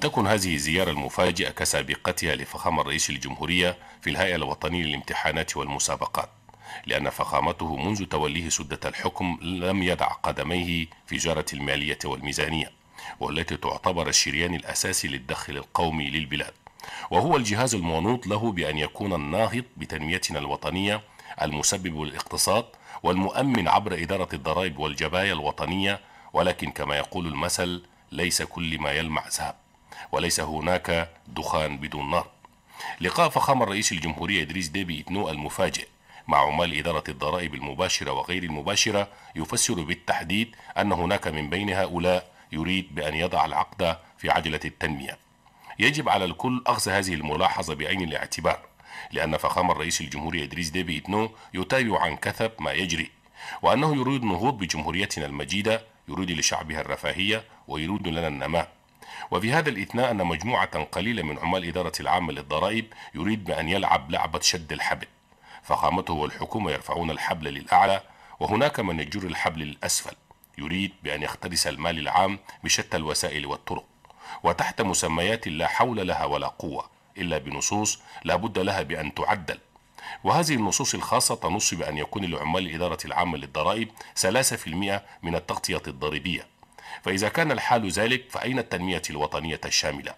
تكن هذه الزيارة المفاجئة كسابقتها لفخامة رئيس الجمهورية في الهيئة الوطنية للامتحانات والمسابقات لأن فخامته منذ توليه سدة الحكم لم يدع قدميه في جارة المالية والميزانية والتي تعتبر الشريان الأساسي للدخل القومي للبلاد وهو الجهاز المنوط له بأن يكون الناهض بتنميتنا الوطنية المسبب للاقتصاد والمؤمن عبر إدارة الضرائب والجبايا الوطنية ولكن كما يقول المثل ليس كل ما يلمع ذهب وليس هناك دخان بدون نار لقاء فخامة رئيس الجمهورية إدريس ديبي إتنو المفاجئ مع عمال إدارة الضرائب المباشرة وغير المباشرة يفسر بالتحديد أن هناك من بين هؤلاء يريد بأن يضع العقد في عجلة التنمية يجب على الكل أخذ هذه الملاحظة بعين الاعتبار لأن فخامة رئيس الجمهورية إدريس ديبي إتنو يتابع عن كثب ما يجري وأنه يريد نهوض بجمهوريتنا المجيدة يريد لشعبها الرفاهية ويريد لنا النماء وفي هذا الإثناء أن مجموعة قليلة من عمال إدارة العامة للضرائب يريد بأن يلعب لعبة شد الحبل فقامته والحكومة يرفعون الحبل للأعلى وهناك من يجر الحبل للأسفل يريد بأن يختلس المال العام بشتى الوسائل والطرق وتحت مسميات لا حول لها ولا قوة إلا بنصوص لا بد لها بأن تعدل وهذه النصوص الخاصة تنص بأن يكون لعمال الإدارة العامة للضرائب 3% من التغطية الضريبية فإذا كان الحال ذلك فأين التنمية الوطنية الشاملة؟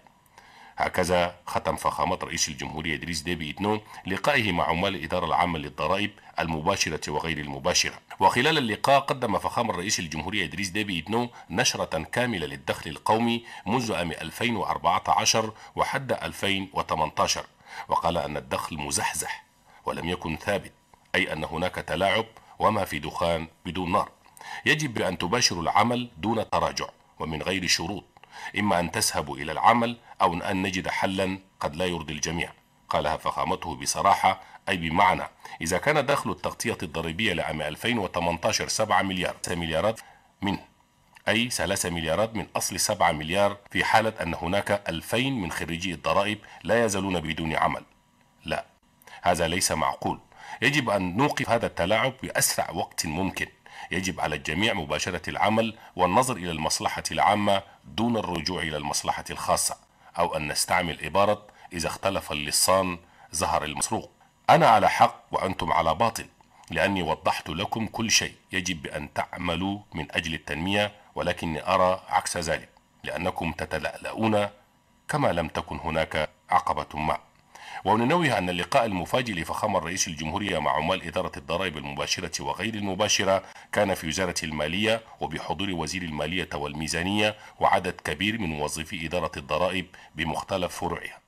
هكذا ختم فخامة رئيس الجمهورية إدريس ديبي إتنو لقائه مع عمال الإدارة العامة للضرائب المباشرة وغير المباشرة وخلال اللقاء قدم فخامة رئيس الجمهورية إدريس ديبي إتنو نشرة كاملة للدخل القومي منذ عام 2014 وحد 2018 وقال أن الدخل مزحزح ولم يكن ثابت أي أن هناك تلاعب وما في دخان بدون نار يجب أن تباشروا العمل دون تراجع ومن غير شروط إما أن تذهبوا إلى العمل أو أن نجد حلا قد لا يرضي الجميع قالها فخامته بصراحة أي بمعنى إذا كان دخل التغطية الضريبية لعام 2018 7 مليار 3 مليارات من أي 3 مليارات من أصل 7 مليار في حالة أن هناك 2000 من خريجي الضرائب لا يزالون بدون عمل لا هذا ليس معقول يجب أن نوقف هذا التلاعب بأسرع وقت ممكن يجب على الجميع مباشرة العمل والنظر إلى المصلحة العامة دون الرجوع إلى المصلحة الخاصة أو أن نستعمل عبارة إذا اختلف اللصان ظهر المسروق أنا على حق وأنتم على باطل لأني وضحت لكم كل شيء يجب بأن تعملوا من أجل التنمية ولكني أرى عكس ذلك لأنكم تتلألؤون كما لم تكن هناك عقبة ما وننوه أن اللقاء المفاجئ لفخامة رئيس الجمهورية مع عمال إدارة الضرائب المباشرة وغير المباشرة كان في وزارة المالية وبحضور وزير المالية والميزانية وعدد كبير من موظفي إدارة الضرائب بمختلف فروعها